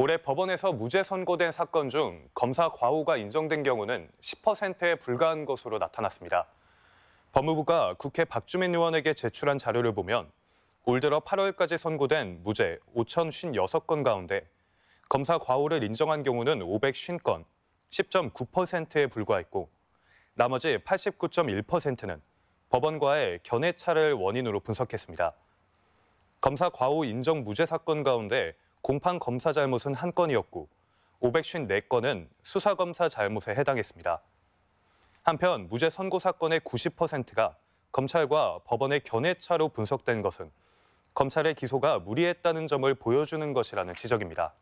올해 법원에서 무죄 선고된 사건 중 검사 과오가 인정된 경우는 10%에 불과한 것으로 나타났습니다. 법무부가 국회 박주민 의원에게 제출한 자료를 보면 올 들어 8월까지 선고된 무죄 5,056건 가운데 검사 과오를 인정한 경우는 550건, 10.9%에 불과했고 나머지 89.1%는 법원과의 견해차를 원인으로 분석했습니다. 검사 과오 인정 무죄 사건 가운데 공판 검사 잘못은 한 건이었고 554건은 수사 검사 잘못에 해당했습니다. 한편 무죄 선고 사건의 90%가 검찰과 법원의 견해차로 분석된 것은 검찰의 기소가 무리했다는 점을 보여주는 것이라는 지적입니다.